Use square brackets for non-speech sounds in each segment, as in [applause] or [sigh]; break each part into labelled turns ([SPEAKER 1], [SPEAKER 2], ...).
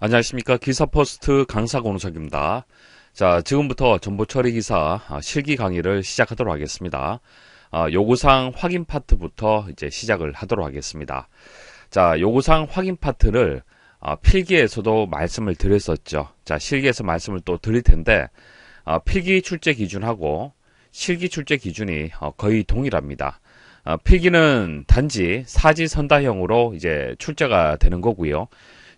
[SPEAKER 1] 안녕하십니까. 기사포스트 강사 권우석입니다. 자, 지금부터 정보 처리 기사 아, 실기 강의를 시작하도록 하겠습니다. 아, 요구사항 확인 파트부터 이제 시작을 하도록 하겠습니다. 자, 요구사항 확인 파트를 아, 필기에서도 말씀을 드렸었죠. 자, 실기에서 말씀을 또 드릴 텐데, 필기 출제 기준하고 실기 출제 기준이 어, 거의 동일합니다. 필기는 단지 사지 선다형으로 이제 출제가 되는 거고요.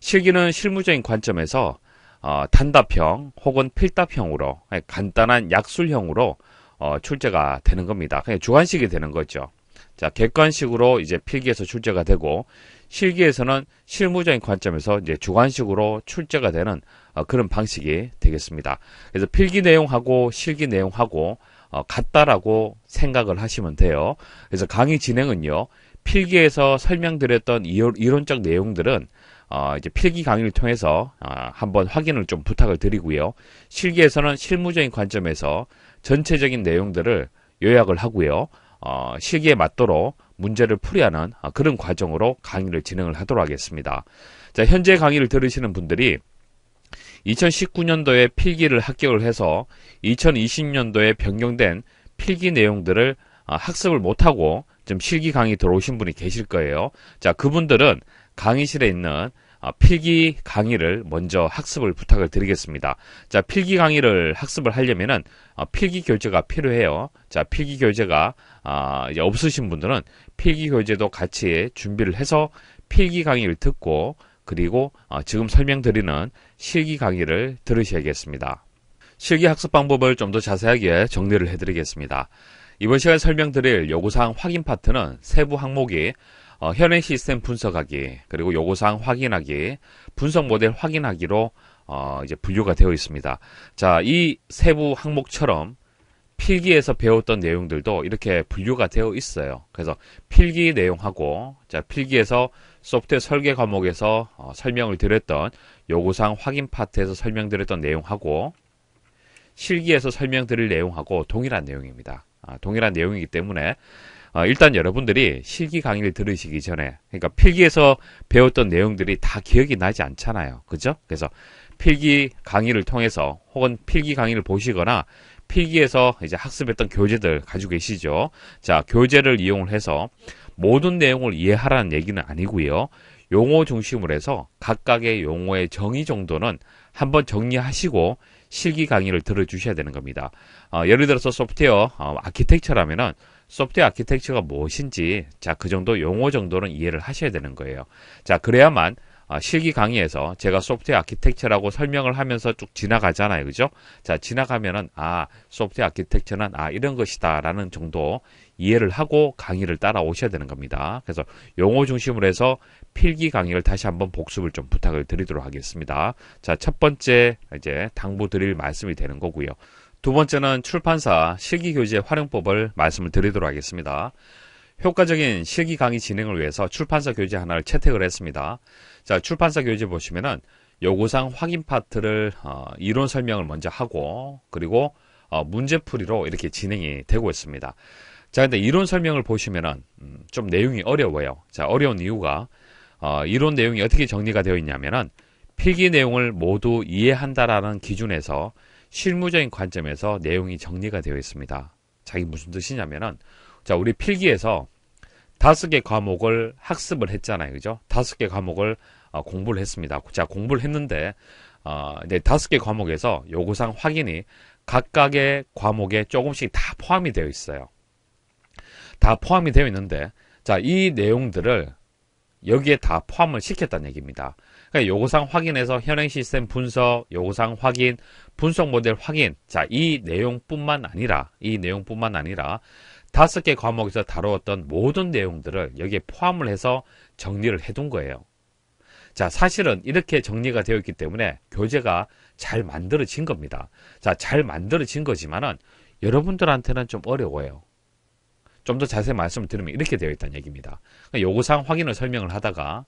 [SPEAKER 1] 실기는 실무적인 관점에서 어, 단답형 혹은 필답형으로 간단한 약술형으로 어, 출제가 되는 겁니다. 그냥 주관식이 되는 거죠. 자, 객관식으로 이제 필기에서 출제가 되고 실기에서는 실무적인 관점에서 이제 주관식으로 출제가 되는 어, 그런 방식이 되겠습니다. 그래서 필기 내용하고 실기 내용하고 어, 같다라고 생각을 하시면 돼요. 그래서 강의 진행은요. 필기에서 설명드렸던 이론, 이론적 내용들은 어, 이제 필기 강의를 통해서 어, 한번 확인을 좀 부탁을 드리고요. 실기에서는 실무적인 관점에서 전체적인 내용들을 요약을 하고요. 어, 실기에 맞도록 문제를 풀이하는 어, 그런 과정으로 강의를 진행을 하도록 하겠습니다. 자, 현재 강의를 들으시는 분들이 2019년도에 필기를 합격을 해서 2020년도에 변경된 필기 내용들을 어, 학습을 못하고 좀 실기 강의 들어오신 분이 계실 거예요. 자, 그분들은 강의실에 있는 아, 필기 강의를 먼저 학습을 부탁을 드리겠습니다. 자, 필기 강의를 학습을 하려면은 아, 필기 교재가 필요해요. 자, 필기 교재가 아, 없으신 분들은 필기 교재도 같이 준비를 해서 필기 강의를 듣고 그리고 지금 설명드리는 실기 강의를 들으셔야겠습니다. 실기 학습 방법을 좀 더 자세하게 정리를 해드리겠습니다. 이번 시간 에 설명드릴 요구사항 확인 파트는 세부 항목이 어, 현행 시스템 분석하기 그리고 요구사항 확인하기 분석 모델 확인하기로 어, 이제 분류가 되어 있습니다. 자, 이 세부 항목처럼 필기에서 배웠던 내용들도 이렇게 분류가 되어 있어요. 그래서 필기 내용하고 자, 필기에서 소프트웨어 설계 과목에서 어, 설명을 드렸던 요구사항 확인 파트에서 설명드렸던 내용하고 실기에서 설명드릴 내용하고 동일한 내용입니다. 아, 동일한 내용이기 때문에 어, 일단 여러분들이 실기 강의를 들으시기 전에 그러니까 필기에서 배웠던 내용들이 다 기억이 나지 않잖아요. 그죠? 그래서 필기 강의를 통해서 혹은 필기 강의를 보시거나 필기에서 이제 학습했던 교재들 가지고 계시죠. 자, 교재를 이용을 해서 모든 내용을 이해하라는 얘기는 아니고요. 용어 중심으로 해서 각각의 용어의 정의 정도는 한번 정리하시고 실기 강의를 들어주셔야 되는 겁니다. 어, 예를 들어서 소프트웨어 어, 아키텍처라면은 소프트웨어 아키텍처가 무엇인지 자 그 정도 용어 정도는 이해를 하셔야 되는 거예요. 자 그래야만 아, 실기 강의에서 제가 소프트웨어 아키텍처라고 설명을 하면서 쭉 지나가잖아요. 그죠? 자, 지나가면은, 아, 소프트웨어 아키텍처는, 아, 이런 것이다. 라는 정도 이해를 하고 강의를 따라오셔야 되는 겁니다. 그래서 용어 중심으로 해서 필기 강의를 다시 한번 복습을 좀 부탁을 드리도록 하겠습니다. 자, 첫 번째, 이제 당부 드릴 말씀이 되는 거고요. 두 번째는 출판사 실기교재 활용법을 말씀을 드리도록 하겠습니다. 효과적인 실기 강의 진행을 위해서 출판사 교재 하나를 채택을 했습니다. 자, 출판사 교재 보시면은 요구사항 확인 파트를 어, 이론 설명을 먼저 하고 그리고 어, 문제풀이로 이렇게 진행이 되고 있습니다. 자, 근데 이론 설명을 보시면은 음, 좀 내용이 어려워요. 자, 어려운 이유가 어, 이론 내용이 어떻게 정리가 되어 있냐면은 필기 내용을 모두 이해한다라는 기준에서 실무적인 관점에서 내용이 정리가 되어 있습니다. 자기 무슨 뜻이냐면은 자 우리 필기에서 다섯 개 과목을 학습을 했잖아요, 그죠? 다섯 개 과목을 어, 공부를 했습니다. 자 공부를 했는데 어, 이제 네, 다섯 개 과목에서 요구사항 확인이 각각의 과목에 조금씩 다 포함이 되어 있어요. 다 포함이 되어 있는데 자 이 내용들을 여기에 다 포함을 시켰다는 얘기입니다. 그러니까 요구사항 확인에서 현행 시스템 분석, 요구사항 확인, 분석 모델 확인. 자, 이 내용뿐만 아니라 이 내용뿐만 아니라 다섯 개 과목에서 다루었던 모든 내용들을 여기에 포함을 해서 정리를 해둔 거예요. 자, 사실은 이렇게 정리가 되어 있기 때문에 교재가 잘 만들어진 겁니다. 자, 잘 만들어진 거지만은 여러분들한테는 좀 어려워요. 좀 더 자세히 말씀을 드리면 이렇게 되어 있다는 얘기입니다. 그러니까 요구사항 확인을 설명을 하다가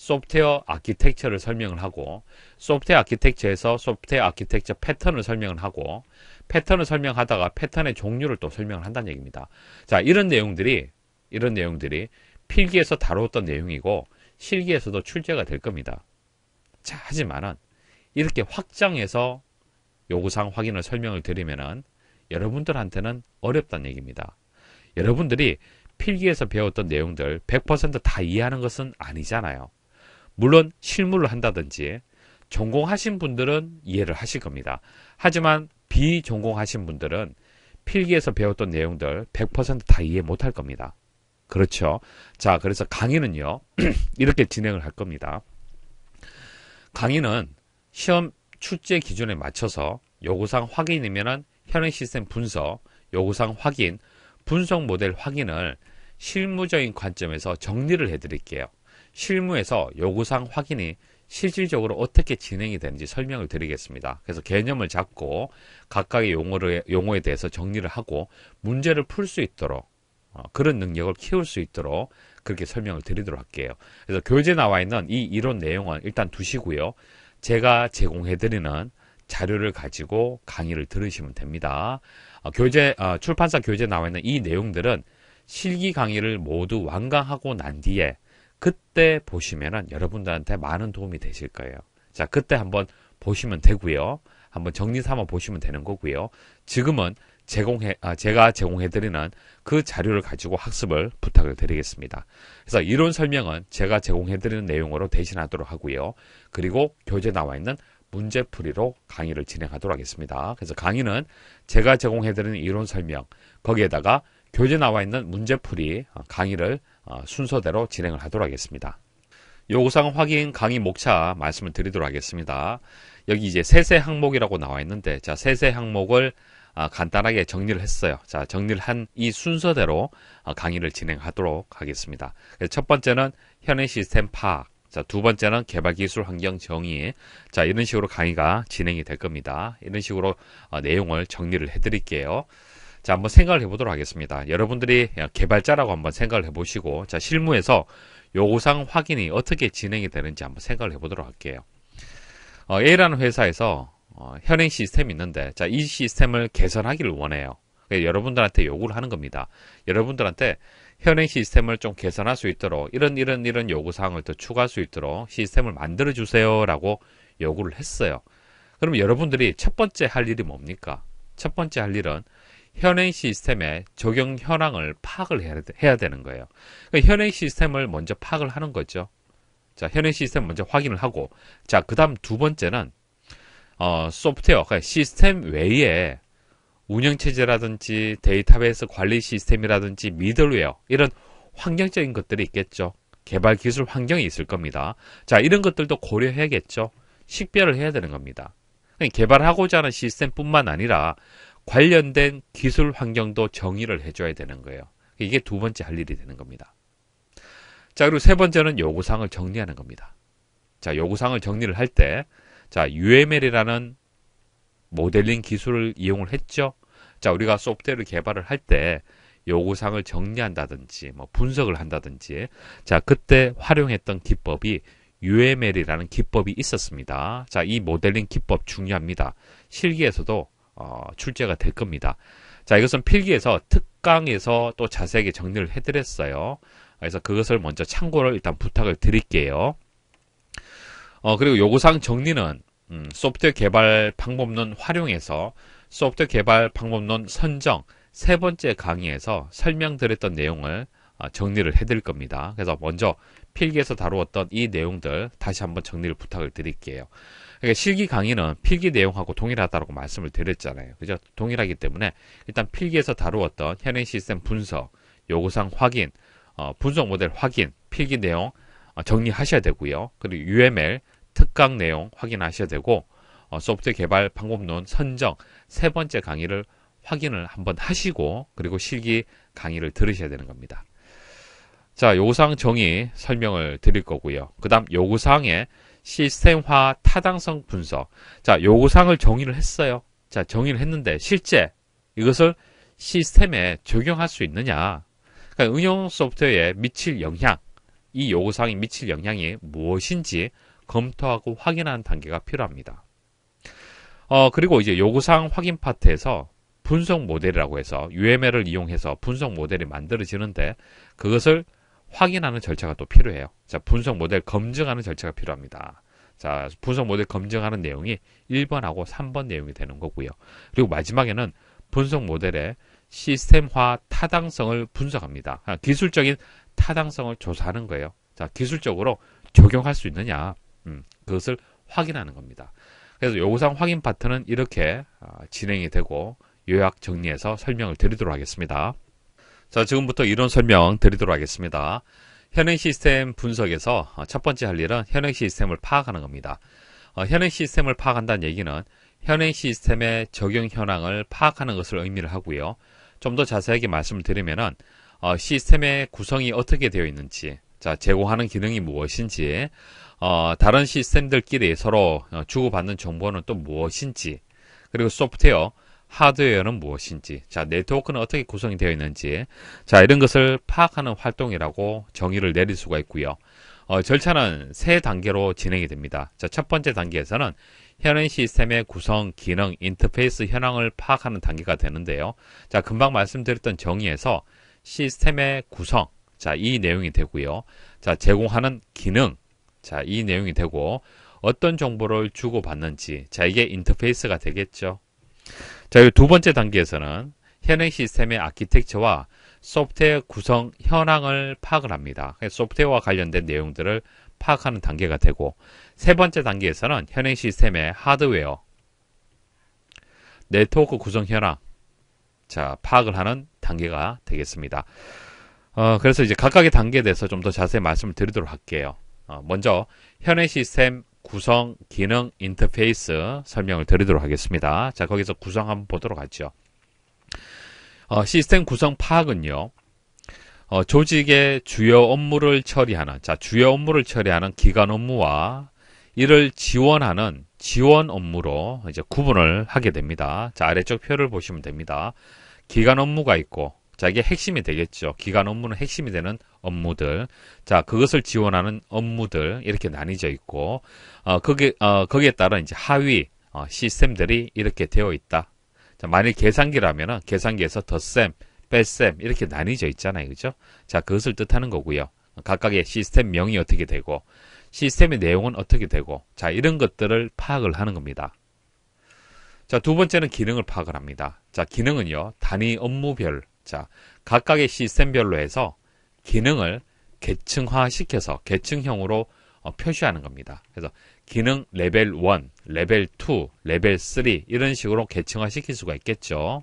[SPEAKER 1] 소프트웨어 아키텍처를 설명을 하고 소프트웨어 아키텍처에서 소프트웨어 아키텍처 패턴을 설명을 하고 패턴을 설명하다가 패턴의 종류를 또 설명을 한다는 얘기입니다. 자 이런 내용들이 이런 내용들이 필기에서 다루었던 내용이고 실기에서도 출제가 될 겁니다. 자 하지만은 이렇게 확장해서 요구사항 확인을 설명을 드리면은 여러분들한테는 어렵다는 얘기입니다. 여러분들이 필기에서 배웠던 내용들 100%다 이해하는 것은 아니잖아요. 물론 실무를 한다든지 전공하신 분들은 이해를 하실 겁니다. 하지만 비전공하신 분들은 필기에서 배웠던 내용들 100%다 이해 못할 겁니다. 그렇죠. 자, 그래서 강의는요. [clears throat] 이렇게 진행을 할 겁니다. 강의는 시험 출제 기준에 맞춰서 요구사항 확인이면 현행 시스템 분석, 요구사항 확인, 분석 모델 확인을 실무적인 관점에서 정리를 해드릴게요. 실무에서 요구사항 확인이 실질적으로 어떻게 진행이 되는지 설명을 드리겠습니다. 그래서 개념을 잡고 각각의 용어를, 용어에 대해서 정리를 하고 문제를 풀 수 있도록 어, 그런 능력을 키울 수 있도록 그렇게 설명을 드리도록 할게요. 그래서 교재 나와 있는 이 이론 내용은 일단 두시고요. 제가 제공해드리는 자료를 가지고 강의를 들으시면 됩니다. 어, 교재 어, 출판사 교재 나와 있는 이 내용들은 실기 강의를 모두 완강하고 난 뒤에 그때 보시면은 여러분들한테 많은 도움이 되실 거예요. 자, 그때 한번 보시면 되고요. 한번 정리 삼아 보시면 되는 거고요. 지금은 제공해 아, 제가 제공해 드리는 그 자료를 가지고 학습을 부탁을 드리겠습니다. 그래서 이론 설명은 제가 제공해 드리는 내용으로 대신하도록 하고요. 그리고 교재 나와 있는 문제풀이로 강의를 진행하도록 하겠습니다. 그래서 강의는 제가 제공해 드리는 이론 설명 거기에다가 교재 나와 있는 문제풀이 어, 강의를 어, 순서대로 진행을 하도록 하겠습니다. 요구사항 확인 강의 목차 말씀을 드리도록 하겠습니다. 여기 이제 세세 항목이라고 나와 있는데 자 세세 항목을 아, 간단하게 정리를 했어요. 자 정리를 한 이 순서대로 아, 강의를 진행하도록 하겠습니다. 첫 번째는 현행 시스템 파악 자, 두 번째는 개발 기술 환경 정의. 자, 이런 식으로 강의가 진행이 될 겁니다. 이런 식으로 어, 내용을 정리를 해 드릴게요. 자, 한번 생각을 해보도록 하겠습니다. 여러분들이 개발자라고 한번 생각을 해보시고, 자, 실무에서 요구사항 확인이 어떻게 진행이 되는지 한번 생각을 해보도록 할게요. 어, A라는 회사에서 어, 현행 시스템이 있는데, 자, 이 시스템을 개선하기를 원해요. 그러니까 여러분들한테 요구를 하는 겁니다. 여러분들한테 현행 시스템을 좀 개선할 수 있도록 이런 이런 이런 요구사항을 더 추가할 수 있도록 시스템을 만들어 주세요라고 요구를 했어요. 그럼 여러분들이 첫 번째 할 일이 뭡니까? 첫 번째 할 일은 현행 시스템의 적용 현황을 파악을 해야, 해야 되는 거예요. 그러니까 현행 시스템을 먼저 파악을 하는 거죠. 자, 현행 시스템 먼저 확인을 하고, 자, 그 다음 두 번째는, 어, 소프트웨어, 그러니까 시스템 외에 운영체제라든지 데이터베이스 관리 시스템이라든지 미들웨어, 이런 환경적인 것들이 있겠죠. 개발 기술 환경이 있을 겁니다. 자, 이런 것들도 고려해야겠죠. 식별을 해야 되는 겁니다. 그러니까 개발하고자 하는 시스템뿐만 아니라 관련된 기술 환경도 정의를 해줘야 되는 거예요. 이게 두 번째 할 일이 되는 겁니다. 자, 그리고 세 번째는 요구사항을 정리하는 겁니다. 자, 요구사항을 정리를 할 때, 자, UML이라는 모델링 기술을 이용을 했죠. 자, 우리가 소프트웨어를 개발을 할 때, 요구사항을 정리한다든지, 뭐, 분석을 한다든지, 자, 그때 활용했던 기법이 UML이라는 기법이 있었습니다. 자, 이 모델링 기법 중요합니다. 실기에서도 어, 출제가 될 겁니다. 자, 이것은 필기에서 특강에서 또 자세하게 정리를 해드렸어요. 그래서 그것을 먼저 참고를 일단 부탁을 드릴게요. 어, 그리고 요구사항 정리는 음, 소프트웨어 개발 방법론 활용해서 소프트웨어 개발 방법론 선정 세 번째 강의에서 설명드렸던 내용을 어, 정리를 해드릴 겁니다. 그래서 먼저 필기에서 다루었던 이 내용들 다시 한번 정리를 부탁을 드릴게요. 그러니까 실기 강의는 필기 내용하고 동일하다고 말씀을 드렸잖아요. 그죠? 동일하기 때문에 일단 필기에서 다루었던 현행 시스템 분석, 요구사항 확인, 어, 분석 모델 확인, 필기 내용 어, 정리하셔야 되고요. 그리고 UML 특강 내용 확인하셔야 되고 어, 소프트 개발 방법론 선정 세 번째 강의를 확인을 한번 하시고 그리고 실기 강의를 들으셔야 되는 겁니다. 자, 요구사항 정의 설명을 드릴 거고요. 그 다음 요구사항에 시스템화 타당성 분석. 자, 요구사항을 정의를 했어요. 자, 정의를 했는데 실제 이것을 시스템에 적용할 수 있느냐. 그러니까 응용 소프트웨어에 미칠 영향, 이 요구사항이 미칠 영향이 무엇인지 검토하고 확인하는 단계가 필요합니다. 어, 그리고 이제 요구사항 확인 파트에서 분석 모델이라고 해서 UML을 이용해서 분석 모델이 만들어지는데 그것을 확인하는 절차가 또 필요해요. 자, 분석 모델 검증하는 절차가 필요합니다. 자, 분석 모델 검증하는 내용이 1번하고 3번 내용이 되는 거고요. 그리고 마지막에는 분석 모델의 시스템화 타당성을 분석합니다. 아, 기술적인 타당성을 조사하는 거예요. 자, 기술적으로 적용할 수 있느냐, 음, 그것을 확인하는 겁니다. 그래서 요구사항 확인 파트는 이렇게 아, 진행이 되고 요약 정리해서 설명을 드리도록 하겠습니다. 자, 지금부터 이론 설명 드리도록 하겠습니다. 현행 시스템 분석에서 첫 번째 할 일은 현행 시스템을 파악하는 겁니다. 어, 현행 시스템을 파악한다는 얘기는 현행 시스템의 적용 현황을 파악하는 것을 의미를 하고요. 좀 더 자세하게 말씀을 드리면은 어, 시스템의 구성이 어떻게 되어 있는지, 자, 제공하는 기능이 무엇인지, 어, 다른 시스템들끼리 서로 어, 주고받는 정보는 또 무엇인지, 그리고 소프트웨어, 하드웨어는 무엇인지, 자, 네트워크는 어떻게 구성이 되어 있는지, 자, 이런 것을 파악하는 활동이라고 정의를 내릴 수가 있고요. 어, 절차는 세 단계로 진행이 됩니다. 자, 첫 번째 단계에서는 현행 시스템의 구성, 기능, 인터페이스 현황을 파악하는 단계가 되는데요. 자, 금방 말씀드렸던 정의에서 시스템의 구성, 자, 이 내용이 되고요. 자, 제공하는 기능, 자, 이 내용이 되고 어떤 정보를 주고받는지, 자, 이게 인터페이스가 되겠죠. 자, 이 두 번째 단계에서는 현행 시스템의 아키텍처와 소프트웨어 구성 현황을 파악을 합니다. 소프트웨어와 관련된 내용들을 파악하는 단계가 되고 세 번째 단계에서는 현행 시스템의 하드웨어, 네트워크 구성 현황, 자 파악을 하는 단계가 되겠습니다. 어, 그래서 이제 각각의 단계에 대해서 좀 더 자세히 말씀을 드리도록 할게요. 어, 먼저 현행 시스템 구성, 기능, 인터페이스 설명을 드리도록 하겠습니다. 자, 거기서 구성 한번 보도록 하죠. 어, 시스템 구성 파악은요. 어, 조직의 주요 업무를 처리하는, 자, 주요 업무를 처리하는 기관 업무와 이를 지원하는 지원 업무로 이제 구분을 하게 됩니다. 자, 아래쪽 표를 보시면 됩니다. 기관 업무가 있고, 자기의 핵심이 되겠죠. 기간 업무는 핵심이 되는 업무들. 자, 그것을 지원하는 업무들 이렇게 나뉘어져 있고 어, 거기 어, 거기에 따라 이제 하위 어, 시스템들이 이렇게 되어 있다. 자, 만일 계산기라면 계산기에서 덧셈, 뺄셈 이렇게 나뉘어져 있잖아요. 그죠? 자, 그것을 뜻하는 거고요. 각각의 시스템 명이 어떻게 되고 시스템의 내용은 어떻게 되고 자, 이런 것들을 파악을 하는 겁니다. 자, 두 번째는 기능을 파악을 합니다. 자, 기능은요. 단위 업무별 자, 각각의 시스템별로 해서 기능을 계층화시켜서 계층형으로 어, 표시하는 겁니다. 그래서 기능 레벨 1, 레벨 2, 레벨 3 이런 식으로 계층화시킬 수가 있겠죠.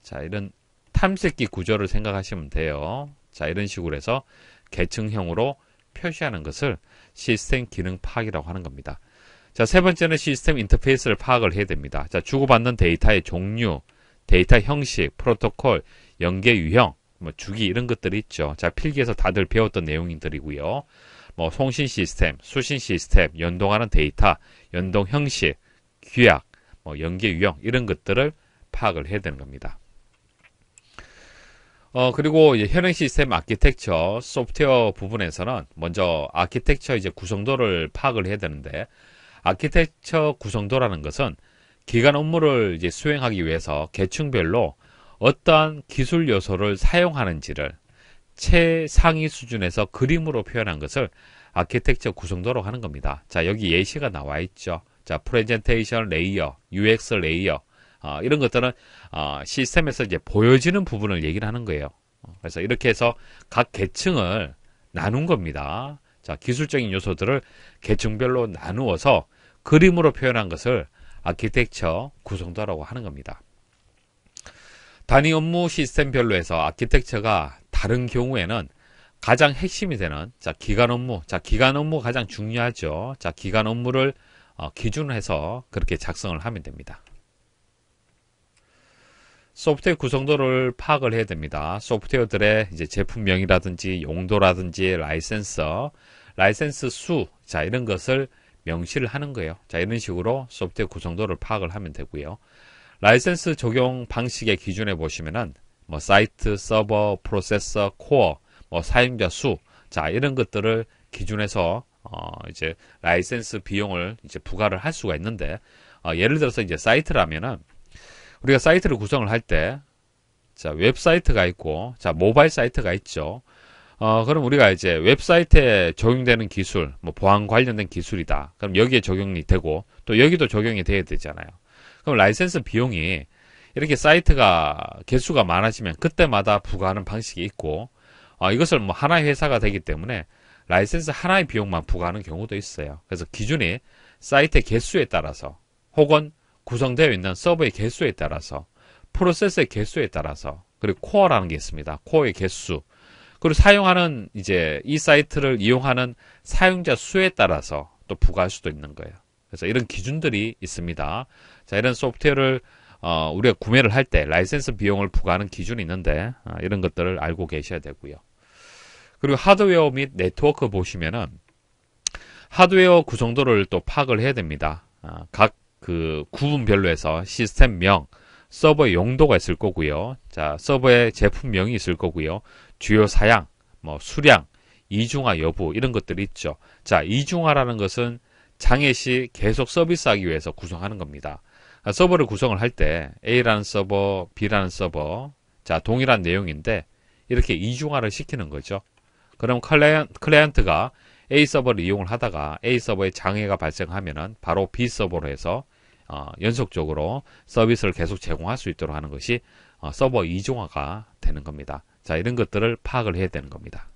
[SPEAKER 1] 자, 이런 탐색기 구조를 생각하시면 돼요. 자, 이런 식으로 해서 계층형으로 표시하는 것을 시스템 기능 파악이라고 하는 겁니다. 자, 세 번째는 시스템 인터페이스를 파악을 해야 됩니다. 자, 주고받는 데이터의 종류, 데이터 형식, 프로토콜, 연계 유형, 뭐 주기 이런 것들이 있죠. 자, 필기에서 다들 배웠던 내용들이고요. 뭐 송신 시스템, 수신 시스템, 연동하는 데이터, 연동 형식, 규약, 뭐 연계 유형 이런 것들을 파악을 해야 되는 겁니다. 어, 그리고 현행 시스템 아키텍처 소프트웨어 부분에서는 먼저 아키텍처 이제 구성도를 파악을 해야 되는데 아키텍처 구성도라는 것은 기간 업무를 이제 수행하기 위해서 계층별로 어떠한 기술 요소를 사용하는지를 최상위 수준에서 그림으로 표현한 것을 아키텍처 구성도로 하는 겁니다. 자, 여기 예시가 나와 있죠. 자, 프레젠테이션 레이어, UX 레이어, 어, 이런 것들은 어, 시스템에서 이제 보여지는 부분을 얘기를 하는 거예요. 그래서 이렇게 해서 각 계층을 나눈 겁니다. 자, 기술적인 요소들을 계층별로 나누어서 그림으로 표현한 것을 아키텍처 구성도라고 하는 겁니다. 단위 업무 시스템별로 해서 아키텍처가 다른 경우에는 가장 핵심이 되는 자 기간 업무, 자 기간 업무 가장 중요하죠. 자 기간 업무를 어, 기준으로 해서 그렇게 작성을 하면 됩니다. 소프트웨어 구성도를 파악을 해야 됩니다. 소프트웨어들의 이제 제품명이라든지 용도라든지 라이센서, 라이센스 수, 자 이런 것을 명시를 하는 거예요. 자, 이런 식으로 소프트웨어 구성도를 그 파악을 하면 되고요. 라이센스 적용 방식의 기준에 보시면은 뭐 사이트, 서버, 프로세서, 코어, 뭐 사용자 수, 자 이런 것들을 기준해서 어 이제 라이센스 비용을 이제 부과를 할 수가 있는데 어 예를 들어서 이제 사이트라면은 우리가 사이트를 구성을 할 때 자 웹사이트가 있고 자 모바일 사이트가 있죠. 어, 그럼 우리가 이제 웹사이트에 적용되는 기술, 뭐 보안 관련된 기술이다. 그럼 여기에 적용이 되고 또 여기도 적용이 돼야 되잖아요. 그럼 라이센스 비용이 이렇게 사이트가 개수가 많아지면 그때마다 부과하는 방식이 있고 어, 이것을 뭐 하나의 회사가 되기 때문에 라이센스 하나의 비용만 부과하는 경우도 있어요. 그래서 기준이 사이트의 개수에 따라서 혹은 구성되어 있는 서버의 개수에 따라서 프로세스의 개수에 따라서 그리고 코어라는 게 있습니다. 코어의 개수 그리고 사용하는 이제 이 사이트를 이용하는 사용자 수에 따라서 또 부과할 수도 있는 거예요. 그래서 이런 기준들이 있습니다. 자, 이런 소프트웨어를 어, 우리가 구매를 할 때 라이센스 비용을 부과하는 기준이 있는데 어, 이런 것들을 알고 계셔야 되고요. 그리고 하드웨어 및 네트워크 보시면은 하드웨어 구성도를 또 파악을 해야 됩니다. 어, 아, 각그 구분별로 해서 시스템명, 서버의 용도가 있을 거고요. 자, 서버의 제품명이 있을 거고요. 주요 사양, 뭐 수량, 이중화 여부 이런 것들이 있죠. 자, 이중화라는 것은 장애시 계속 서비스하기 위해서 구성하는 겁니다. 아, 서버를 구성을 할 때 A라는 서버, B라는 서버 자, 동일한 내용인데 이렇게 이중화를 시키는 거죠. 그럼 클라이언트가 A 서버를 이용을 하다가 A 서버에 장애가 발생하면은 바로 B 서버로 해서 어, 연속적으로 서비스를 계속 제공할 수 있도록 하는 것이 어, 서버 이중화가 되는 겁니다. 자, 이런 것들을 파악을 해야 되는 겁니다.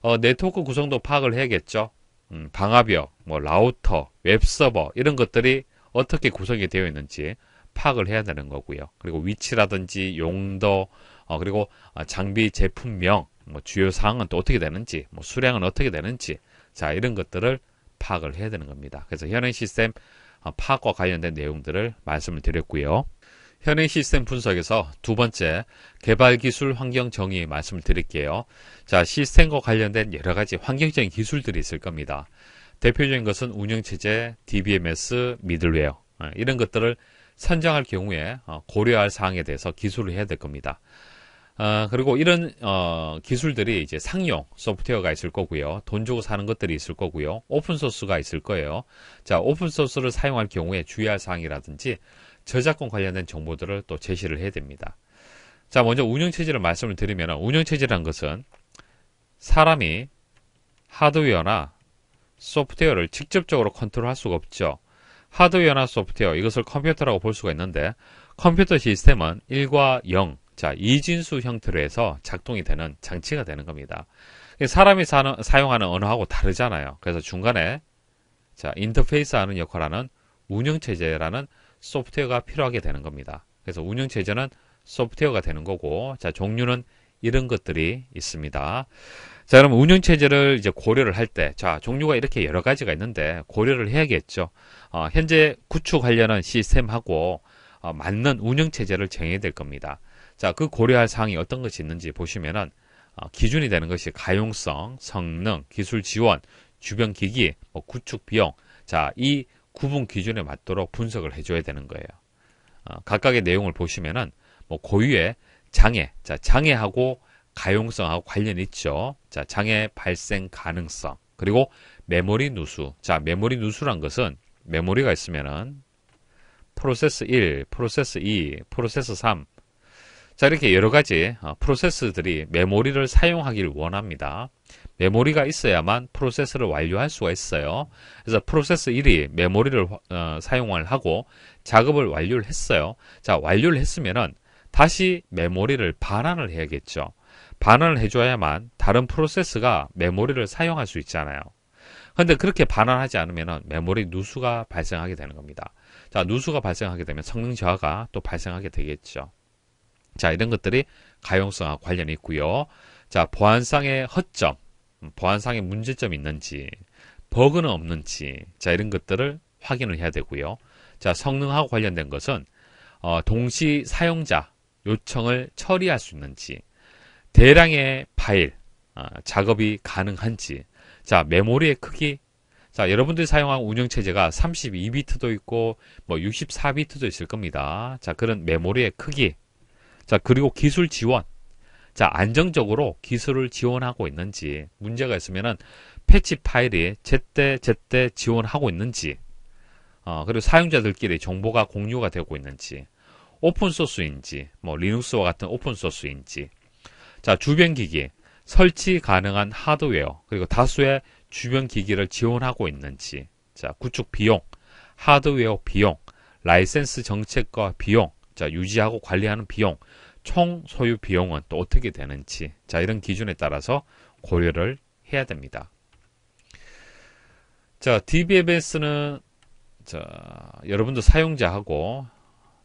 [SPEAKER 1] 어, 네트워크 구성도 파악을 해야겠죠. 음, 방화벽, 뭐 라우터, 웹서버 이런 것들이 어떻게 구성이 되어 있는지 파악을 해야 되는 거고요. 그리고 위치라든지 용도, 어, 그리고 어, 장비 제품명, 뭐 주요 사항은 또 어떻게 되는지, 뭐 수량은 어떻게 되는지, 자 이런 것들을 파악을 해야 되는 겁니다. 그래서 현행 시스템 어, 파악과 관련된 내용들을 말씀을 드렸고요. 현행 시스템 분석에서 두 번째 개발 기술 환경 정의 말씀을 드릴게요. 자, 시스템과 관련된 여러 가지 환경적인 기술들이 있을 겁니다. 대표적인 것은 운영체제, DBMS, 미들웨어 어, 이런 것들을 선정할 경우에 어, 고려할 사항에 대해서 기술을 해야 될 겁니다. 아, 그리고 이런 어, 기술들이 이제 상용 소프트웨어가 있을 거고요. 돈 주고 사는 것들이 있을 거고요. 오픈 소스가 있을 거예요. 자, 오픈 소스를 사용할 경우에 주의할 사항이라든지 저작권 관련된 정보들을 또 제시를 해야 됩니다. 자, 먼저 운영 체제를 말씀을 드리면 운영 체제란 것은 사람이 하드웨어나 소프트웨어를 직접적으로 컨트롤할 수가 없죠. 하드웨어나 소프트웨어 이것을 컴퓨터라고 볼 수가 있는데 컴퓨터 시스템은 1과 0 자, 이진수 형태로 해서 작동이 되는 장치가 되는 겁니다. 사람이 사는, 사용하는 언어하고 다르잖아요. 그래서 중간에 자, 인터페이스 하는 역할하는 운영체제라는 소프트웨어가 필요하게 되는 겁니다. 그래서 운영체제는 소프트웨어가 되는 거고, 자, 종류는 이런 것들이 있습니다. 자, 그럼 운영체제를 이제 고려를 할 때, 자, 종류가 이렇게 여러 가지가 있는데, 고려를 해야겠죠. 어, 현재 구축하려는 시스템하고, 어, 맞는 운영체제를 정해야 될 겁니다. 자, 그 고려할 사항이 어떤 것이 있는지 보시면은 어, 기준이 되는 것이 가용성, 성능, 기술 지원, 주변 기기, 뭐 구축 비용. 자, 이 구분 기준에 맞도록 분석을 해줘야 되는 거예요. 어, 각각의 내용을 보시면은 뭐 고유의 장애, 자, 장애하고 가용성하고 관련이 있죠. 자, 장애 발생 가능성. 그리고 메모리 누수. 자, 메모리 누수란 것은 메모리가 있으면은 프로세스 1, 프로세스 2, 프로세스 3, 자 이렇게 여러가지 어, 프로세스들이 메모리를 사용하길 원합니다. 메모리가 있어야만 프로세스를 완료할 수가 있어요. 그래서 프로세스 1이 메모리를 어, 사용을 하고 작업을 완료를 했어요. 자 완료를 했으면은 다시 메모리를 반환을 해야겠죠. 반환을 해줘야만 다른 프로세스가 메모리를 사용할 수 있잖아요. 근데 그렇게 반환하지 않으면 메모리 누수가 발생하게 되는 겁니다. 자, 누수가 발생하게 되면 성능 저하가 또 발생하게 되겠죠. 자, 이런 것들이 가용성과 관련이 있고요. 자, 보안상의 허점, 음, 보안상의 문제점이 있는지, 버그는 없는지, 자, 이런 것들을 확인을 해야 되고요. 자, 성능하고 관련된 것은 어, 동시 사용자 요청을 처리할 수 있는지, 대량의 파일 어, 작업이 가능한지, 자, 메모리의 크기, 자, 여러분들이 사용한 운영체제가 32비트도 있고, 뭐 64비트도 있을 겁니다. 자, 그런 메모리의 크기, 자, 그리고 기술 지원. 자, 안정적으로 기술을 지원하고 있는지, 문제가 있으면은 패치 파일이 제때 제때 지원하고 있는지, 어, 그리고 사용자들끼리 정보가 공유가 되고 있는지, 오픈소스인지, 뭐, 리눅스와 같은 오픈소스인지, 자, 주변 기기, 설치 가능한 하드웨어, 그리고 다수의 주변 기기를 지원하고 있는지, 자, 구축 비용, 하드웨어 비용, 라이센스 정책과 비용, 자, 유지하고 관리하는 비용, 총 소유 비용은 또 어떻게 되는지, 자, 이런 기준에 따라서 고려를 해야 됩니다. 자, DBMS는 자, 여러분도 사용자하고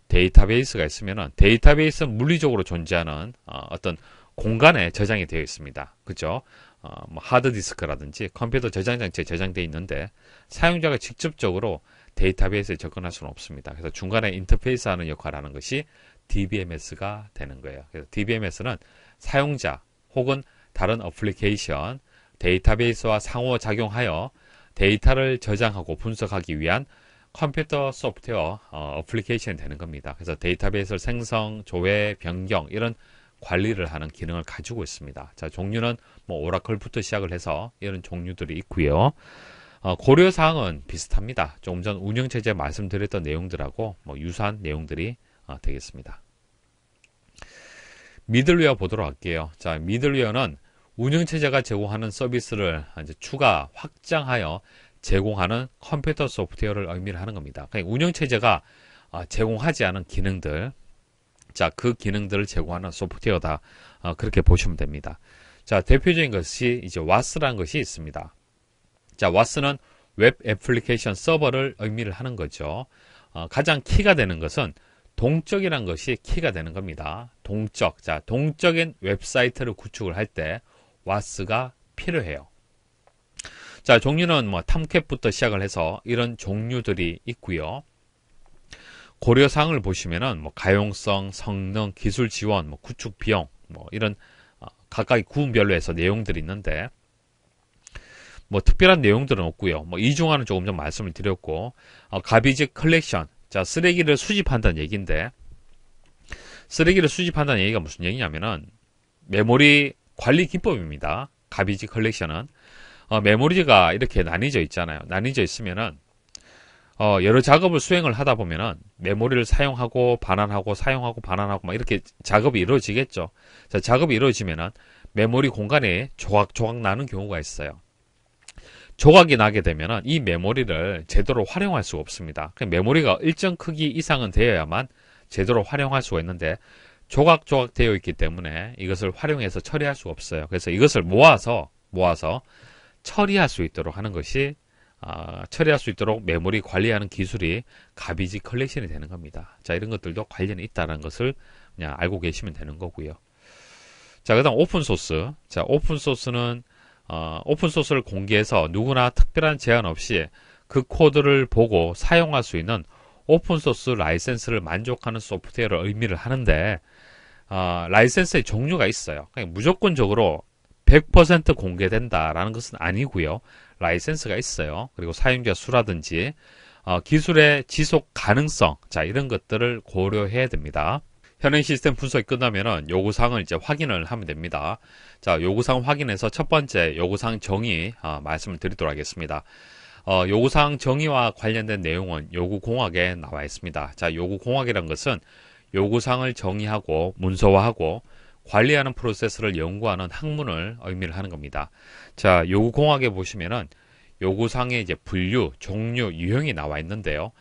[SPEAKER 1] 데이터베이스가 있으면 데이터베이스는 물리적으로 존재하는 어, 떤 공간에 저장이 되어 있습니다. 그죠? 어, 뭐 하드디스크라든지 컴퓨터 저장 장치에 저장되어 있는데 사용자가 직접적으로 데이터베이스에 접근할 수는 없습니다. 그래서 중간에 인터페이스 하는 역할을 하는 것이 DBMS가 되는 거예요. 그래서 DBMS는 사용자 혹은 다른 어플리케이션 데이터베이스와 상호작용하여 데이터를 저장하고 분석하기 위한 컴퓨터 소프트웨어 어, 플리케이션이 되는 겁니다. 그래서 데이터베이스를 생성, 조회, 변경 이런 관리를 하는 기능을 가지고 있습니다. 자, 종류는 뭐 오라클부터 시작을 해서 이런 종류들이 있고요. 어, 고려 사항은 비슷합니다. 조금 전 운영 체제 말씀드렸던 내용들하고 뭐 유사한 내용들이 어, 되겠습니다. 미들웨어 보도록 할게요. 자, 미들웨어는 운영 체제가 제공하는 서비스를 이제 추가 확장하여 제공하는 컴퓨터 소프트웨어를 의미를 하는 겁니다. 그러니까 운영 체제가 어, 제공하지 않은 기능들, 자, 그 기능들을 제공하는 소프트웨어다. 그렇게 보시면 됩니다. 자, 대표적인 것이 이제 와스라는 것이 있습니다. 자, 왓슨은 웹 애플리케이션 서버를 의미를 하는 거죠. 어, 가장 키가 되는 것은 동적이란 것이 키가 되는 겁니다. 동적. 자, 동적인 웹사이트를 구축을 할때 왓스가 필요해요. 자, 종류는 뭐 탐캣부터 시작을 해서 이런 종류들이 있고요. 고려 사항을 보시면은 뭐 가용성, 성능, 기술 지원, 뭐 구축 비용, 뭐 이런 어, 각각의 구분별로 해서 내용들이 있는데 뭐 특별한 내용들은 없고요. 뭐 이중화는 조금 전 말씀을 드렸고 어, 가비지 컬렉션 자 쓰레기를 수집한다는 얘기인데 쓰레기를 수집한다는 얘기가 무슨 얘기냐면은 메모리 관리 기법입니다. 가비지 컬렉션은 어, 메모리가 이렇게 나뉘어 있잖아요. 나뉘어 있으면은 어, 여러 작업을 수행을 하다 보면은 메모리를 사용하고 반환하고 사용하고 반환하고 막 이렇게 작업이 이루어지겠죠. 자, 작업이 이루어지면은 메모리 공간에 조각조각 나는 경우가 있어요. 조각이 나게 되면 이 메모리를 제대로 활용할 수 없습니다. 그 메모리가 일정 크기 이상은 되어야만 제대로 활용할 수가 있는데 조각조각 되어 있기 때문에 이것을 활용해서 처리할 수가 없어요. 그래서 이것을 모아서 모아서 처리할 수 있도록 하는 것이 아, 처리할 수 있도록 메모리 관리하는 기술이 가비지 컬렉션이 되는 겁니다. 자 이런 것들도 관련이 있다는 것을 그냥 알고 계시면 되는 거고요. 자 그다음 오픈 소스. 자 오픈 소스는 어, 오픈소스를 공개해서 누구나 특별한 제한 없이 그 코드를 보고 사용할 수 있는 오픈소스 라이센스를 만족하는 소프트웨어를 의미를 하는데 어, 라이센스의 종류가 있어요. 그러 그러니까 무조건적으로 100% 공개된다라는 것은 아니고요. 라이센스가 있어요. 그리고 사용자 수라든지 어, 기술의 지속 가능성 자 이런 것들을 고려해야 됩니다. 현행 시스템 분석이 끝나면은 요구사항을 이제 확인을 하면 됩니다. 자, 요구사항 확인해서 첫 번째 요구사항 정의 아, 말씀을 드리도록 하겠습니다. 어, 요구사항 정의와 관련된 내용은 요구공학에 나와 있습니다. 자, 요구공학이란 것은 요구사항을 정의하고 문서화하고 관리하는 프로세스를 연구하는 학문을 의미를 하는 겁니다. 자, 요구공학에 보시면은 요구사항의 이제 분류, 종류, 유형이 나와 있는데요.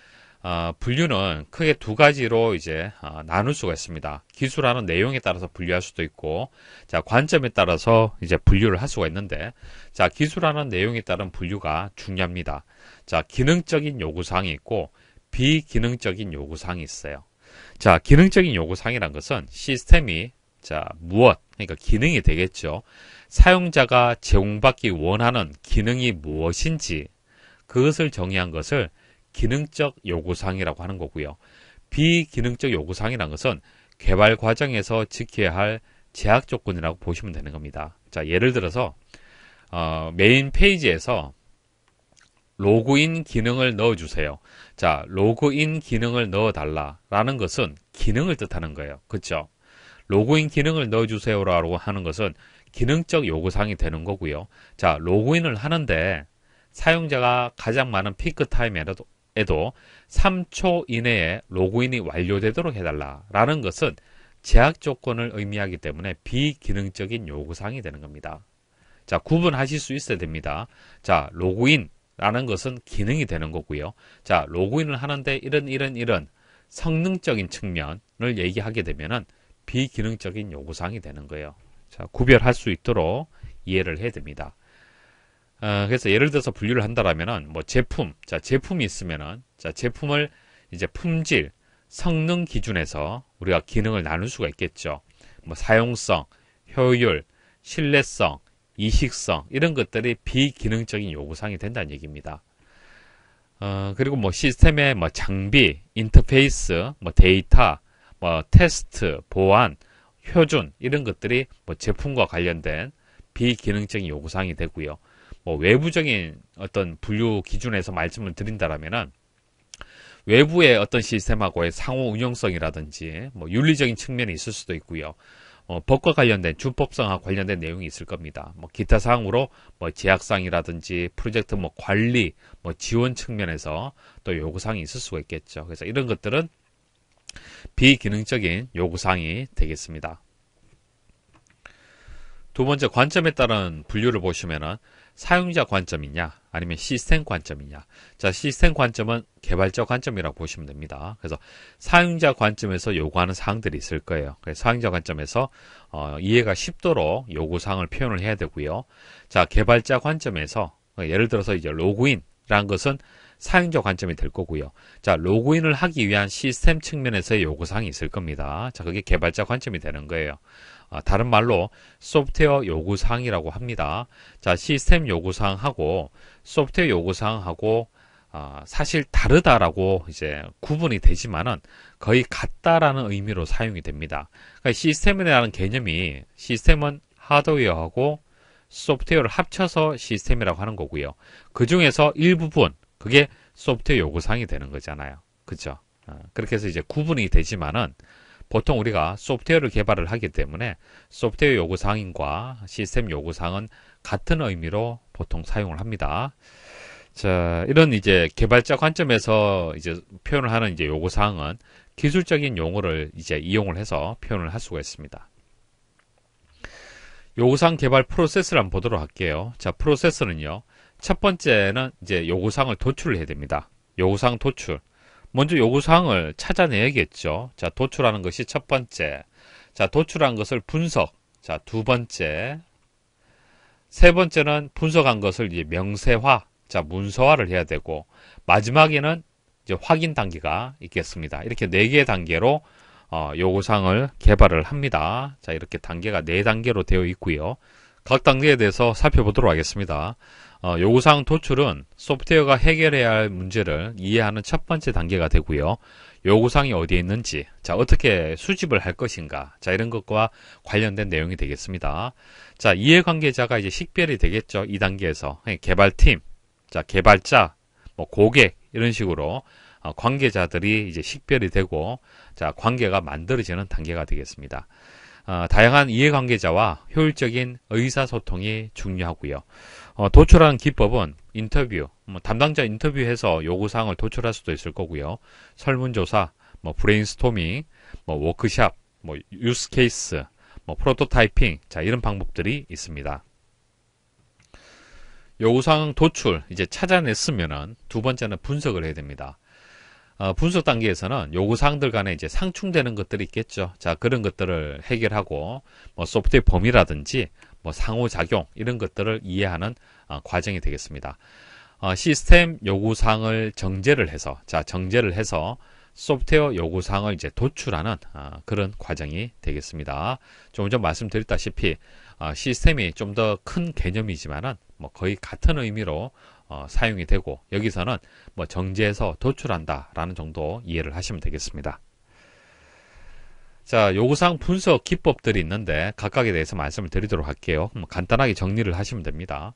[SPEAKER 1] 어, 분류는 크게 두 가지로 이제 어, 나눌 수가 있습니다. 기술하는 내용에 따라서 분류할 수도 있고, 자 관점에 따라서 이제 분류를 할 수가 있는데, 자 기술하는 내용에 따른 분류가 중요합니다. 자 기능적인 요구사항이 있고 비기능적인 요구사항이 있어요. 자 기능적인 요구사항이란 것은 시스템이 자 무엇 그러니까 기능이 되겠죠. 사용자가 제공받기 원하는 기능이 무엇인지 그것을 정의한 것을 기능적 요구사항이라고 하는 거고요. 비기능적 요구사항이란 것은 개발 과정에서 지켜야 할 제약 조건이라고 보시면 되는 겁니다. 자, 예를 들어서 어, 메인 페이지에서 로그인 기능을 넣어주세요. 자, 로그인 기능을 넣어달라라는 것은 기능을 뜻하는 거예요. 그렇죠? 로그인 기능을 넣어주세요라고 하는 것은 기능적 요구사항이 되는 거고요. 자, 로그인을 하는데 사용자가 가장 많은 피크 타임에라도 에도 3초 이내에 로그인이 완료되도록 해달라라는 것은 제약 조건을 의미하기 때문에 비기능적인 요구사항이 되는 겁니다. 자, 구분하실 수 있어야 됩니다. 자, 로그인라는 것은 기능이 되는 거고요. 자, 로그인을 하는데 이런 이런 이런 성능적인 측면을 얘기하게 되면은 비기능적인 요구사항이 되는 거예요. 자, 구별할 수 있도록 이해를 해야 됩니다. 어, 그래서 예를 들어서 분류를 한다라면은 뭐 제품, 자 제품이 있으면은 자 제품을 이제 품질, 성능 기준에서 우리가 기능을 나눌 수가 있겠죠. 뭐 사용성, 효율, 신뢰성, 이식성 이런 것들이 비기능적인 요구사항이 된다는 얘기입니다. 어, 그리고 뭐 시스템의 뭐 장비, 인터페이스, 뭐 데이터, 뭐 테스트, 보안, 표준 이런 것들이 뭐 제품과 관련된 비기능적인 요구사항이 되고요. 뭐 외부적인 어떤 분류 기준에서 말씀을 드린다라면은 외부의 어떤 시스템하고의 상호 운영성이라든지 뭐 윤리적인 측면이 있을 수도 있고요. 어, 법과 관련된 준법성과 관련된 내용이 있을 겁니다. 뭐 기타 사항으로 뭐 제약 상이라든지 프로젝트 뭐 관리, 뭐 지원 측면에서 또 요구 사항이 있을 수가 있겠죠. 그래서 이런 것들은 비기능적인 요구 사항이 되겠습니다. 두 번째 관점에 따른 분류를 보시면은 사용자 관점이냐 아니면 시스템 관점이냐 자 시스템 관점은 개발자 관점이라고 보시면 됩니다 그래서 사용자 관점에서 요구하는 사항들이 있을 거예요 그래서 사용자 관점에서 어, 이해가 쉽도록 요구사항을 표현을 해야 되고요 자 개발자 관점에서 어, 예를 들어서 이제 로그인이라는 것은 사용자 관점이 될 거고요 자 로그인을 하기 위한 시스템 측면에서의 요구사항이 있을 겁니다 자 그게 개발자 관점이 되는 거예요 아, 다른 말로 소프트웨어 요구사항이라고 합니다. 자, 시스템 요구사항하고 소프트웨어 요구사항하고 아, 사실 다르다라고 이제 구분이 되지만은 거의 같다라는 의미로 사용이 됩니다. 그러니까 시스템이라는 개념이 시스템은 하드웨어하고 소프트웨어를 합쳐서 시스템이라고 하는 거고요. 그 중에서 일부분 그게 소프트웨어 요구사항이 되는 거잖아요. 그죠? 어, 그렇게 해서 이제 구분이 되지만은 보통 우리가 소프트웨어를 개발을 하기 때문에 소프트웨어 요구사항과 시스템 요구사항은 같은 의미로 보통 사용을 합니다. 자, 이런 이제 개발자 관점에서 이제 표현을 하는 이제 요구사항은 기술적인 용어를 이제 이용을 해서 표현을 할 수가 있습니다. 요구사항 개발 프로세스를 한번 보도록 할게요. 자, 프로세스는요. 첫 번째는 이제 요구사항을 도출을 해야 됩니다. 요구사항 도출. 먼저 요구사항을 찾아내야겠죠. 자, 도출하는 것이 첫 번째. 자, 도출한 것을 분석. 자, 두 번째. 세 번째는 분석한 것을 이제 명세화. 자, 문서화를 해야 되고, 마지막에는 이제 확인 단계가 있겠습니다. 이렇게 네 개의 단계로 어, 요구사항을 개발을 합니다. 자, 이렇게 단계가 네 단계로 되어 있고요. 각 단계에 대해서 살펴보도록 하겠습니다. 어, 요구사항 도출은 소프트웨어가 해결해야 할 문제를 이해하는 첫 번째 단계가 되고요. 요구사항이 어디에 있는지, 자, 어떻게 수집을 할 것인가, 자, 이런 것과 관련된 내용이 되겠습니다. 자, 이해관계자가 이제 식별이 되겠죠. 이 단계에서. 예, 개발팀, 자, 개발자, 뭐, 고객, 이런 식으로 어, 관계자들이 이제 식별이 되고, 자, 관계가 만들어지는 단계가 되겠습니다. 어, 다양한 이해관계자와 효율적인 의사소통이 중요하고요. 어, 도출하는 기법은 인터뷰, 뭐 담당자 인터뷰해서 요구사항을 도출할 수도 있을 거고요. 설문조사, 뭐 브레인스토밍, 뭐 워크샵, 뭐 유스케이스, 뭐 프로토타이핑, 자 이런 방법들이 있습니다. 요구사항 도출 이제 찾아냈으면은 두 번째는 분석을 해야 됩니다. 어, 분석 단계에서는 요구사항들 간에 이제 상충되는 것들이 있겠죠. 자 그런 것들을 해결하고 뭐 소프트웨어 범위라든지 뭐 상호작용 이런 것들을 이해하는 어, 과정이 되겠습니다. 어, 시스템 요구사항을 정제를 해서 자 정제를 해서 소프트웨어 요구사항을 이제 도출하는 어, 그런 과정이 되겠습니다. 조금 전 말씀드렸다시피 어, 시스템이 좀 더 큰 개념이지만은 뭐 거의 같은 의미로 어, 사용이 되고 여기서는 뭐정제해서 도출한다라는 정도 이해를 하시면 되겠습니다. 자, 요구사항 분석 기법들이 있는데 각각에 대해서 말씀을 드리도록 할게요. 음, 간단하게 정리를 하시면 됩니다.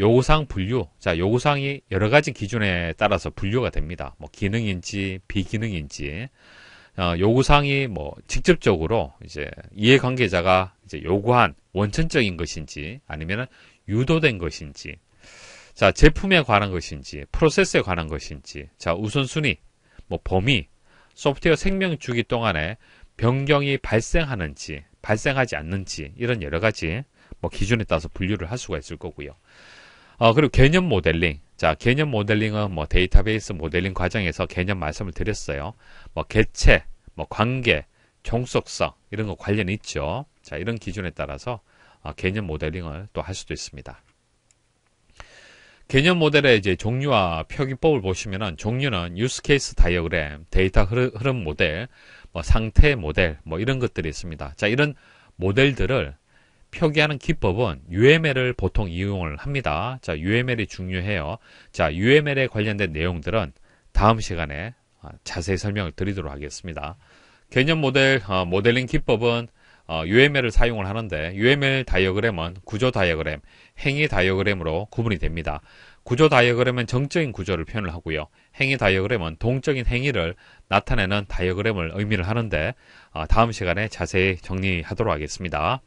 [SPEAKER 1] 요구사항 분류. 자, 요구사항이 여러 가지 기준에 따라서 분류가 됩니다. 뭐 기능인지 비기능인지. 어, 요구사항이 뭐 직접적으로 이제 이해관계자가 이제 요구한 원천적인 것인지 아니면 유도된 것인지. 자, 제품에 관한 것인지, 프로세스에 관한 것인지. 자, 우선순위, 뭐 범위, 소프트웨어 생명 주기 동안에 변경이 발생하는지 발생하지 않는지 이런 여러 가지 뭐 기준에 따라서 분류를 할 수가 있을 거고요. 어, 그리고 개념 모델링. 자, 개념 모델링은 뭐 데이터베이스 모델링 과정에서 개념 말씀을 드렸어요. 뭐 개체, 뭐 관계, 종속성 이런 거 관련이 있죠. 자, 이런 기준에 따라서 어, 개념 모델링을 또 할 수도 있습니다. 개념 모델의 이제 종류와 표기법을 보시면은 종류는 유스케이스 다이어그램, 데이터 흐름 모델, 뭐 상태 모델, 뭐 이런 것들이 있습니다. 자, 이런 모델들을 표기하는 기법은 UML을 보통 이용을 합니다. 자, UML이 중요해요. 자, UML에 관련된 내용들은 다음 시간에 어, 자세히 설명을 드리도록 하겠습니다. 개념 모델, 어, 모델링 기법은 어, UML을 사용을 하는데 UML 다이어그램은 구조 다이어그램, 행위 다이어그램으로 구분이 됩니다. 구조 다이어그램은 정적인 구조를 표현을 하고요. 행위 다이어그램은 동적인 행위를 나타내는 다이어그램을 의미를 하는데 어, 다음 시간에 자세히 정리하도록 하겠습니다.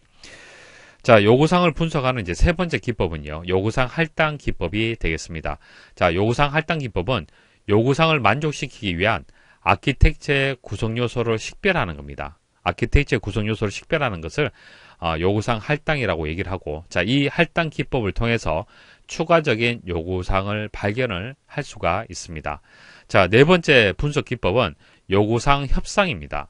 [SPEAKER 1] 자, 요구상을 분석하는 이제 세 번째 기법은요. 요구상 할당 기법이 되겠습니다. 자, 요구상 할당 기법은 요구상을 만족시키기 위한 아키텍처의 구성 요소를 식별하는 겁니다. 아키텍처의 구성 요소를 식별하는 것을 어, 요구상 할당이라고 얘기를 하고 자, 이 할당 기법을 통해서 추가적인 요구사항을 발견을 할 수가 있습니다. 자, 네 번째 분석 기법은 요구사항 협상입니다.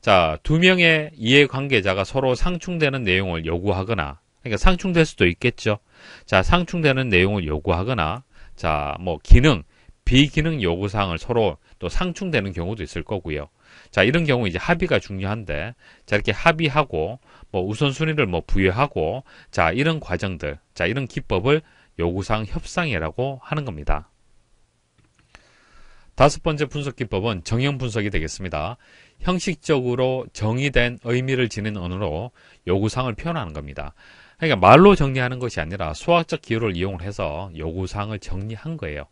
[SPEAKER 1] 자, 두 명의 이해관계자가 서로 상충되는 내용을 요구하거나, 그러니까 상충될 수도 있겠죠. 자, 상충되는 내용을 요구하거나, 자, 뭐, 기능, 비기능 요구사항을 서로 또 상충되는 경우도 있을 거고요. 자, 이런 경우 이제 합의가 중요한데, 자, 이렇게 합의하고, 뭐, 우선순위를 뭐 부여하고, 자, 이런 과정들, 자, 이런 기법을 요구사항 협상이라고 하는 겁니다. 다섯 번째 분석 기법은 정형 분석이 되겠습니다. 형식적으로 정의된 의미를 지닌 언어로 요구사항을 표현하는 겁니다. 그러니까 말로 정리하는 것이 아니라 수학적 기호를 이용해서 요구사항을 정리한 거예요.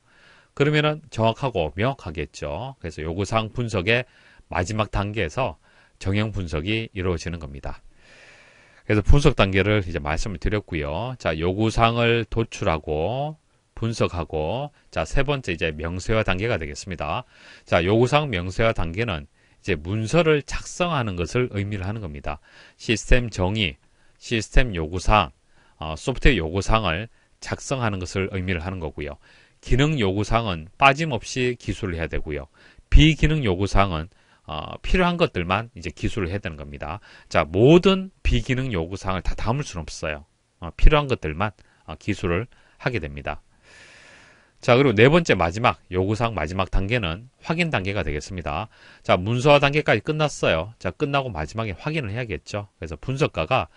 [SPEAKER 1] 그러면은 정확하고 명확하겠죠. 그래서 요구사항 분석의 마지막 단계에서 정형 분석이 이루어지는 겁니다. 그래서 분석 단계를 이제 말씀을 드렸고요. 자, 요구사항을 도출하고 분석하고 자, 세 번째 이제 명세화 단계가 되겠습니다. 자, 요구사항 명세화 단계는 이제 문서를 작성하는 것을 의미를 하는 겁니다. 시스템 정의, 시스템 요구사항, 어, 소프트웨어 요구사항을 작성하는 것을 의미를 하는 거고요. 기능 요구사항은 빠짐없이 기술을 해야 되고요. 비기능 요구사항은 어, 필요한 것들만 이제 기술을 해야 되는 겁니다. 자, 모든 비기능 요구사항을 다 담을 수는 없어요. 어, 필요한 것들만 어, 기술을 하게 됩니다. 자, 그리고 네 번째 마지막 요구사항 마지막 단계는 확인 단계가 되겠습니다. 자, 문서화 단계까지 끝났어요. 자, 끝나고 마지막에 확인을 해야겠죠. 그래서 분석가가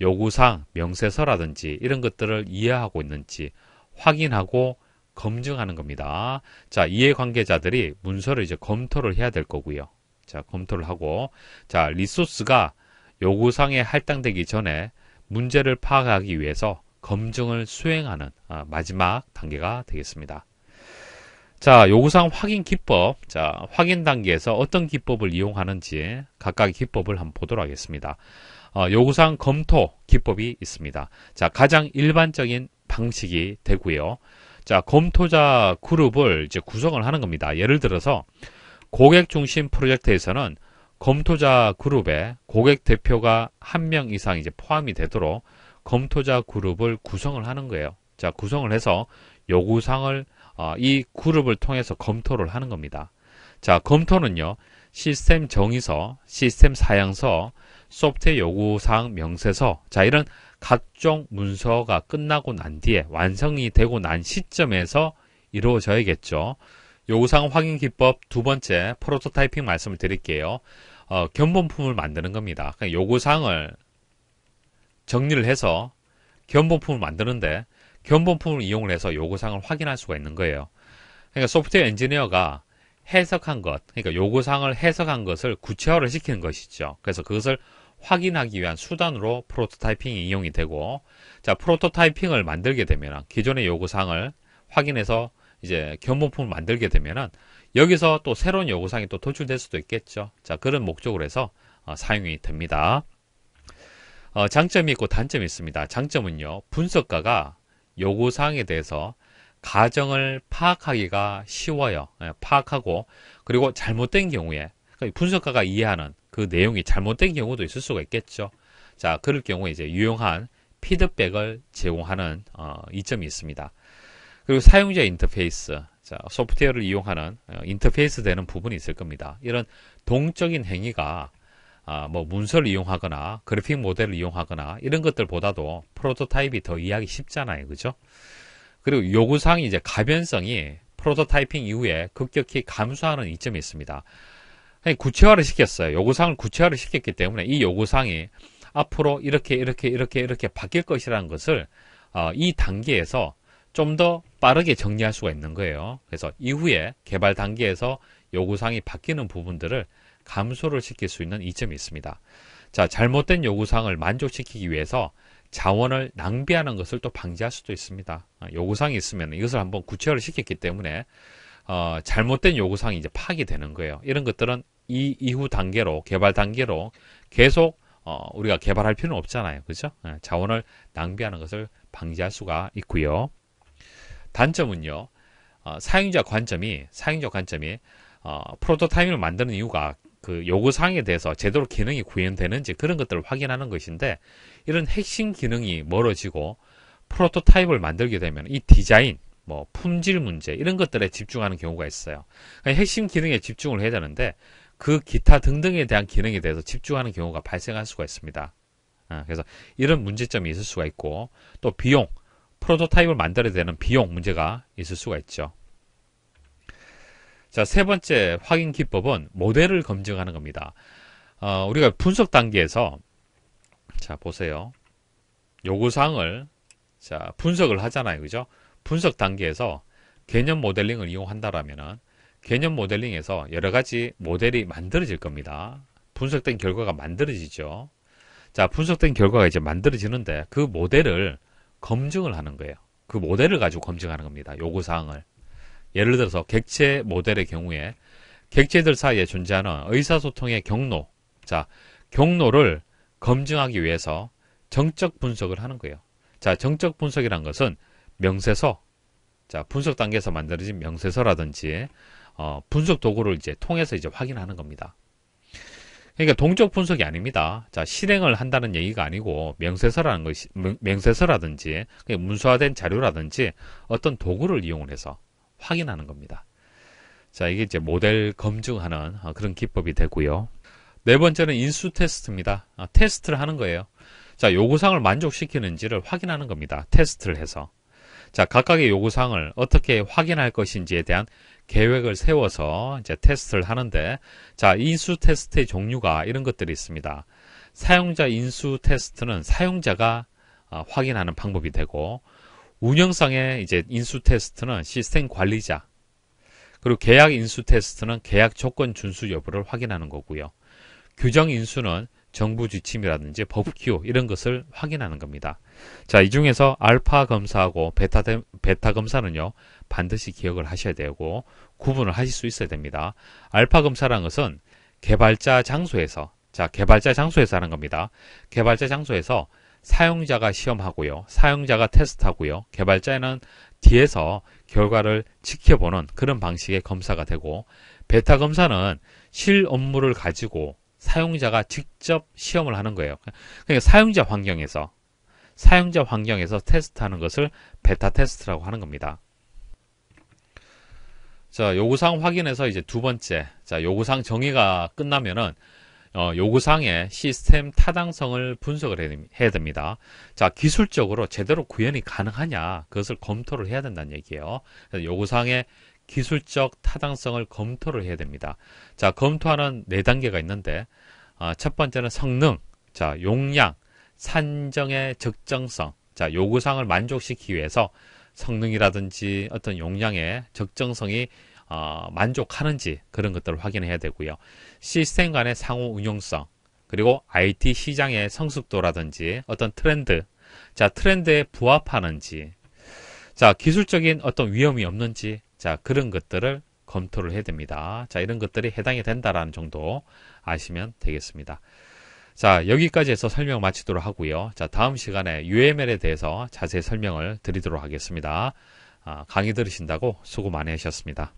[SPEAKER 1] 요구사항, 명세서라든지 이런 것들을 이해하고 있는지 확인하고 검증하는 겁니다. 자, 이해관계자들이 문서를 이제 검토를 해야 될 거고요. 자, 검토를 하고 자, 리소스가 요구상에 할당되기 전에 문제를 파악하기 위해서 검증을 수행하는 아, 마지막 단계가 되겠습니다. 자, 요구사항 확인 기법. 자, 확인 단계에서 어떤 기법을 이용하는지 각각의 기법을 한번 보도록 하겠습니다. 어, 요구사항 검토 기법이 있습니다. 자, 가장 일반적인 방식이 되고요. 자, 검토자 그룹을 이제 구성을 하는 겁니다. 예를 들어서 고객 중심 프로젝트에서는 검토자 그룹에 고객 대표가 한 명 이상 이제 포함이 되도록 검토자 그룹을 구성을 하는 거예요. 자, 구성을 해서 요구사항을 어, 이 그룹을 통해서 검토를 하는 겁니다. 자, 검토는요. 시스템 정의서, 시스템 사양서, 소프트웨어 요구사항 명세서 자 이런 각종 문서가 끝나고 난 뒤에 완성이 되고 난 시점에서 이루어져야겠죠. 요구사항 확인 기법 두 번째 프로토타이핑 말씀을 드릴게요. 어, 견본품을 만드는 겁니다. 그러니까 요구사항을 정리를 해서 견본품을 만드는데 견본품을 이용을 해서 요구사항을 확인할 수가 있는 거예요. 그러니까 소프트웨어 엔지니어가 해석한 것, 그러니까 요구사항을 해석한 것을 구체화를 시키는 것이죠. 그래서 그것을 확인하기 위한 수단으로 프로토타이핑이 이용이 되고, 자, 프로토타이핑을 만들게 되면 기존의 요구사항을 확인해서 이제 견본품을 만들게 되면은 여기서 또 새로운 요구사항이 또 도출될 수도 있겠죠. 자, 그런 목적으로 해서 어, 사용이 됩니다. 어, 장점이 있고 단점이 있습니다. 장점은요. 분석가가 요구사항에 대해서 가정을 파악하기가 쉬워요. 예, 파악하고 그리고 잘못된 경우에 그러니까 분석가가 이해하는 그 내용이 잘못된 경우도 있을 수가 있겠죠. 자, 그럴 경우에 이제 유용한 피드백을 제공하는 어, 이점이 있습니다. 그리고 사용자 인터페이스, 자, 소프트웨어를 이용하는 어, 인터페이스 되는 부분이 있을 겁니다. 이런 동적인 행위가 아, 뭐 문서를 이용하거나 그래픽 모델을 이용하거나 이런 것들보다도 프로토타입이 더 이해하기 쉽잖아요. 그죠? 그리고 요구사항이 이제 가변성이 프로토타이핑 이후에 급격히 감소하는 이점이 있습니다. 구체화를 시켰어요. 요구사항을 구체화를 시켰기 때문에 이 요구사항이 앞으로 이렇게 이렇게 이렇게 이렇게 바뀔 것이라는 것을 어, 이 단계에서 좀더 빠르게 정리할 수가 있는 거예요. 그래서 이후에 개발 단계에서 요구사항이 바뀌는 부분들을 감소를 시킬 수 있는 이점이 있습니다. 자, 잘못된 요구사항을 만족시키기 위해서 자원을 낭비하는 것을 또 방지할 수도 있습니다. 아, 요구사항이 있으면 이것을 한번 구체화를 시켰기 때문에 어, 잘못된 요구사항이 이제 파악이 되는 거예요. 이런 것들은 이 이후 단계로 개발 단계로 계속 어, 우리가 개발할 필요는 없잖아요. 그죠? 예, 자원을 낭비하는 것을 방지할 수가 있고요. 단점은요. 어, 사용자 관점이 사용자 관점이 어, 프로토타임을 만드는 이유가 그 요구 사항에 대해서 제대로 기능이 구현되는지 그런 것들을 확인하는 것인데 이런 핵심 기능이 멀어지고 프로토타입을 만들게 되면 이 디자인 뭐 품질 문제 이런 것들에 집중하는 경우가 있어요. 그러니까 핵심 기능에 집중을 해야 되는데 그 기타 등등에 대한 기능에 대해서 집중하는 경우가 발생할 수가 있습니다. 어, 그래서 이런 문제점이 있을 수가 있고 또 비용 프로토타입을 만들어야 되는 비용 문제가 있을 수가 있죠. 자, 세 번째 확인 기법은 모델을 검증하는 겁니다. 어, 우리가 분석 단계에서 자, 보세요. 요구사항을 자, 분석을 하잖아요. 그죠? 분석 단계에서 개념 모델링을 이용한다라면 개념 모델링에서 여러 가지 모델이 만들어질 겁니다. 분석된 결과가 만들어지죠. 자, 분석된 결과가 이제 만들어지는데 그 모델을 검증을 하는 거예요. 그 모델을 가지고 검증하는 겁니다. 요구 사항을. 예를 들어서 객체 모델의 경우에 객체들 사이에 존재하는 의사소통의 경로, 자, 경로를 검증하기 위해서 정적 분석을 하는 거예요. 자, 정적 분석이란 것은 명세서, 자, 분석 단계에서 만들어진 명세서라든지, 어, 분석 도구를 이제 통해서 이제 확인하는 겁니다. 그러니까 동적 분석이 아닙니다. 자, 실행을 한다는 얘기가 아니고 명세서라는 것이 명세서라든지 문서화된 자료라든지 어떤 도구를 이용해서 을 확인하는 겁니다. 자, 이게 이제 모델 검증하는 어, 그런 기법이 되고요. 네 번째는 인수 테스트입니다. 아, 테스트를 하는 거예요. 자, 요구사항을 만족시키는지를 확인하는 겁니다. 테스트를 해서. 자, 각각의 요구사항을 어떻게 확인할 것인지에 대한 계획을 세워서 이제 테스트를 하는데 자 인수 테스트의 종류가 이런 것들이 있습니다. 사용자 인수 테스트는 사용자가 어, 확인하는 방법이 되고 운영상의 이제 인수 테스트는 시스템 관리자 그리고 계약 인수 테스트는 계약 조건 준수 여부를 확인하는 거고요. 규정 인수는 정부 지침이라든지 법규 이런 것을 확인하는 겁니다. 자, 이 중에서 알파 검사하고 베타, 베타 검사는요, 반드시 기억을 하셔야 되고 구분을 하실 수 있어야 됩니다. 알파 검사란 것은 개발자 장소에서 자, 개발자 장소에서 하는 겁니다. 개발자 장소에서 사용자가 시험하고요. 사용자가 테스트하고요. 개발자는 뒤에서 결과를 지켜보는 그런 방식의 검사가 되고 베타 검사는 실 업무를 가지고 사용자가 직접 시험을 하는 거예요. 그러니까 사용자 환경에서 사용자 환경에서 테스트하는 것을 베타 테스트라고 하는 겁니다. 자, 요구사항 확인해서 이제 두 번째. 자, 요구사항 정의가 끝나면은 어, 요구사항의 시스템 타당성을 분석을 해, 야 됩니다. 자, 기술적으로 제대로 구현이 가능하냐 그것을 검토를 해야 된다는 얘기예요. 요구사항의 기술적 타당성을 검토를 해야 됩니다. 자, 검토하는 네 단계가 있는데 아, 첫 번째는 성능, 자, 용량, 산정의 적정성, 자, 요구사항을 만족시키기 위해서 성능이라든지 어떤 용량의 적정성이 어, 만족하는지 그런 것들을 확인해야 되고요. 시스템 간의 상호 운용성, 그리고 IT 시장의 성숙도라든지 어떤 트렌드, 자, 트렌드에 부합하는지, 자, 기술적인 어떤 위험이 없는지, 자 그런 것들을 검토를 해야 됩니다. 자 이런 것들이 해당이 된다라는 정도 아시면 되겠습니다. 자 여기까지 해서 설명 마치도록 하고요. 자 다음 시간에 UML에 대해서 자세히 설명을 드리도록 하겠습니다. 아, 강의 들으신다고 수고 많이 하셨습니다.